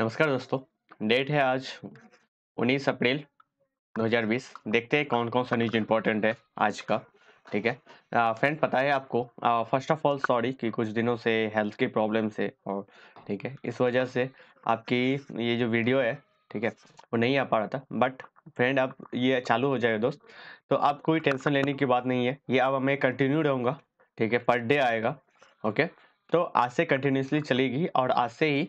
नमस्कार दोस्तों डेट है आज 19 अप्रैल 2020 देखते हैं कौन कौन सा न्यूज इम्पोर्टेंट है आज का ठीक है फ्रेंड पता है आपको फर्स्ट ऑफ ऑल सॉरी कि कुछ दिनों से हेल्थ की प्रॉब्लम से और ठीक है इस वजह से आपकी ये जो वीडियो है ठीक है वो नहीं आ पा रहा था बट फ्रेंड अब ये चालू हो जाएगा दोस्त तो आप कोई टेंशन लेने की बात नहीं है ये अब मैं कंटिन्यू रहूँगा ठीक है पर डे आएगा ओके तो आज से कंटिन्यूसली चलेगी और आज से ही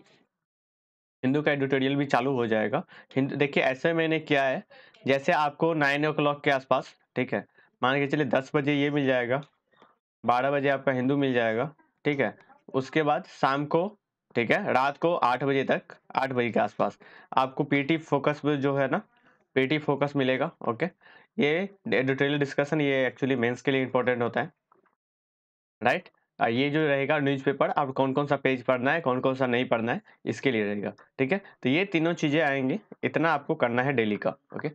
हिंदू का एडिटोरियल भी चालू हो जाएगा हिंदू देखिए ऐसे मैंने किया है जैसे आपको नाइन ओ के आसपास ठीक है मान के चलिए दस बजे ये मिल जाएगा बारह बजे आपका हिंदू मिल जाएगा ठीक है उसके बाद शाम को ठीक है रात को आठ बजे तक आठ बजे के आसपास आपको पीटी फोकस जो है ना पीटी फोकस मिलेगा ओके ये एडिटोरियल डिस्कशन ये एक्चुअली मेंस के लिए इम्पोर्टेंट होता है राइट ये जो रहेगा न्यूज़पेपर आप कौन कौन सा पेज पढ़ना है कौन कौन सा नहीं पढ़ना है इसके लिए रहेगा ठीक है तो ये तीनों चीज़ें आएंगी इतना आपको करना है डेली का ओके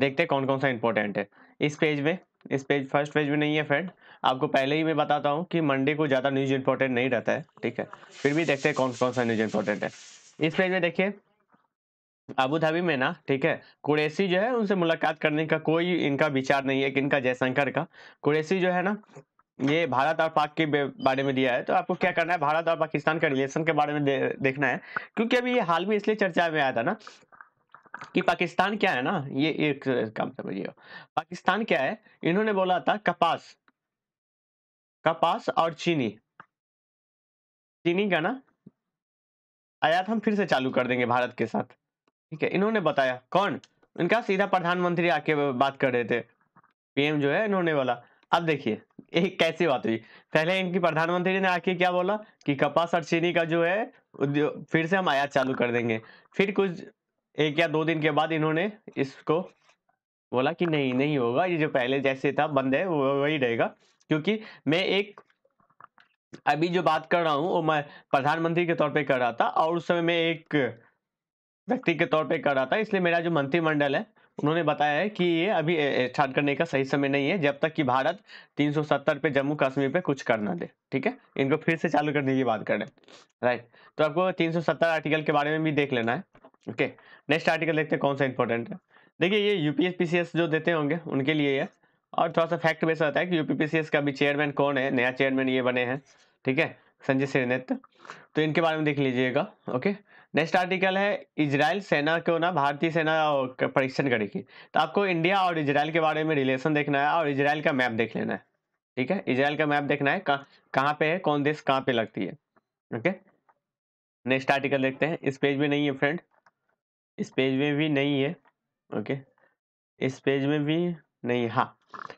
देखते हैं कौन कौन सा इंपॉर्टेंट है इस पेज में इस पेज फर्स्ट पेज में नहीं है फ्रेंड आपको पहले ही मैं बताता हूँ कि मंडे को ज़्यादा न्यूज़ इंपॉर्टेंट नहीं रहता है ठीक है फिर भी देखते हैं कौन कौन सा न्यूज़ इंपॉर्टेंट है इस पेज में देखिए अबू धाबी में ना ठीक है कुरेसी जो है उनसे मुलाकात करने का कोई इनका विचार नहीं है कि इनका जयशंकर का कुरेसी जो है ना ये भारत और पाक के बारे में दिया है तो आपको क्या करना है भारत और पाकिस्तान का रिलेशन के बारे में दे, देखना है क्योंकि अभी ये हाल में इसलिए चर्चा में आया था ना कि पाकिस्तान क्या है ना ये एक काम समझिए पाकिस्तान क्या है इन्होंने बोला था कपास कपास और चीनी चीनी का ना आयात हम फिर से चालू कर देंगे भारत के साथ ठीक है इन्होंने बताया कौन इनका सीधा प्रधानमंत्री आके बात कर रहे थे पीएम जो है इन्होंने बोला अब देखिए एक कैसी बात हुई पहले इनकी प्रधानमंत्री ने आके क्या बोला कि कपास और चीनी का जो है फिर से हम आयात चालू कर देंगे फिर कुछ एक या दो दिन के बाद इन्होंने इसको बोला कि नहीं नहीं होगा ये जो पहले जैसे था बंद है वो वही रहेगा क्योंकि मैं एक अभी जो बात कर रहा हूँ वो मैं प्रधानमंत्री के तौर पे कर रहा था और उस समय मैं एक व्यक्ति के तौर पे कर रहा था इसलिए मेरा जो मंत्रिमंडल है उन्होंने बताया है कि ये अभी स्टार्ट करने का सही समय नहीं है जब तक कि भारत 370 पे जम्मू कश्मीर पे कुछ कर ना दे ठीक है इनको फिर से चालू करने की बात कर रहे राइट तो आपको 370 आर्टिकल के बारे में भी देख लेना है ओके नेक्स्ट आर्टिकल देखते हैं कौन सा इंपॉर्टेंट है देखिए ये यूपीएस जो देते होंगे उनके लिए है और थोड़ा सा फैक्ट बेस होता है कि यूपीपीसीएस का अभी चेयरमैन कौन है नया चेयरमैन ये बने हैं ठीक है संजय सिरनेत तो इनके बारे में देख लीजिएगा ओके नेक्स्ट आर्टिकल है इसराइल सेना क्यों ना भारतीय सेना का परीक्षण करेगी तो आपको इंडिया और इसराइल के बारे में रिलेशन देखना है और इसराइल का मैप देख लेना है ठीक है इसराइल का मैप देखना है कहाँ कहाँ पे है कौन देश कहाँ पे लगती है ओके नेक्स्ट आर्टिकल देखते हैं इस पेज में नहीं है फ्रेंड इस पेज में भी नहीं है ओके इस पेज में भी नहीं हाँ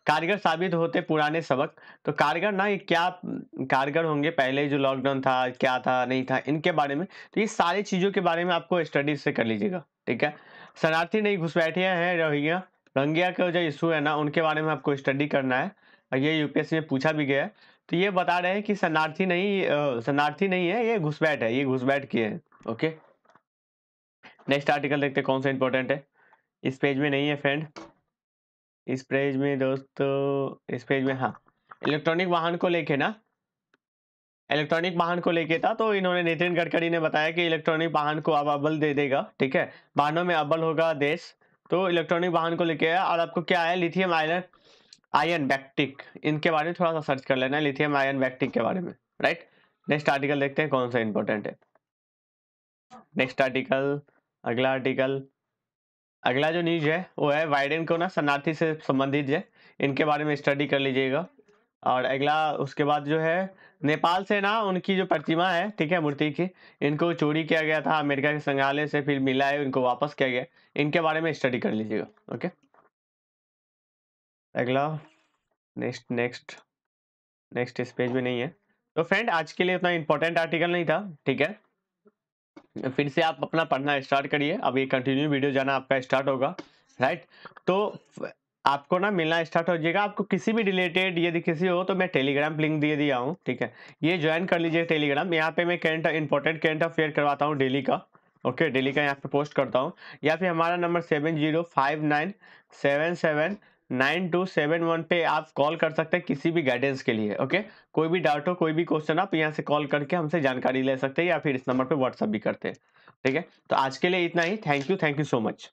कारगर साबित होते पुराने सबक तो कारगर ना ये क्या कारगर होंगे पहले जो लॉकडाउन था क्या था नहीं था इनके बारे में तो ये सारी चीज़ों के बारे में आपको स्टडी से कर लीजिएगा ठीक है शरणार्थी नहीं घुसपैठिया है रोहिंग्या रोहिंग्या का जो इशू है ना उनके बारे में आपको स्टडी करना है और ये यूपीएससी में पूछा भी गया है तो ये बता रहे हैं कि शरणार्थी नहीं शरणार्थी नहीं है ये घुसपैठ है ये घुसपैठ किए हैं ओके नेक्स्ट आर्टिकल देखते कौन सा इंपॉर्टेंट है इस पेज में नहीं है फ्रेंड इस पेज में दोस्तों इस पेज में हाँ इलेक्ट्रॉनिक वाहन को लेके ना इलेक्ट्रॉनिक वाहन को लेके था तो इन्होंने नितिन गडकरी ने बताया कि इलेक्ट्रॉनिक वाहन को अब अव्वल दे देगा ठीक है वाहनों में अबल होगा देश तो इलेक्ट्रॉनिक वाहन को लेके आया और आपको क्या है लिथियम आयरन आयन बैक्टिक इनके बारे में थोड़ा सा सर्च कर लेना है लिथियम आयन बैक्टिक के बारे में राइट नेक्स्ट आर्टिकल देखते हैं कौन सा इंपॉर्टेंट है नेक्स्ट आर्टिकल अगला आर्टिकल अगला जो न्यूज है वो है वाइडेन को ना शरणार्थी से संबंधित है इनके बारे में स्टडी कर लीजिएगा और अगला उसके बाद जो है नेपाल से ना उनकी जो प्रतिमा है ठीक है मूर्ति की इनको चोरी किया गया था अमेरिका के संग्रहालय से फिर मिला है इनको वापस किया गया इनके बारे में स्टडी कर लीजिएगा ओके अगला नेक्स्ट नेक्स्ट नेक्स्ट इस पेज में नहीं है तो फ्रेंड आज के लिए उतना इम्पोर्टेंट आर्टिकल नहीं था ठीक है फिर से आप अपना पढ़ना स्टार्ट करिए अब ये कंटिन्यू वीडियो जाना आपका स्टार्ट होगा राइट तो आपको ना मिलना स्टार्ट हो जाएगा आपको किसी भी रिलेटेड यदि किसी हो तो मैं टेलीग्राम लिंक दे दिया हूँ ठीक है ये ज्वाइन कर लीजिए टेलीग्राम यहाँ पे मैं करंट इंपॉर्टेंट करंट अफेयर करवाता हूँ डेली का ओके डेली का यहाँ पे पोस्ट करता हूँ या फिर हमारा number seven zero five nine seven seven nine two seven one पे आप कॉल कर सकते हैं किसी भी गाइडेंस के लिए ओके कोई भी डाउट हो कोई भी क्वेश्चन आप यहाँ से कॉल करके हमसे जानकारी ले सकते हैं या फिर इस नंबर पे व्हाट्सअप भी करते हैं ठीक है तो आज के लिए इतना ही thank you thank you so much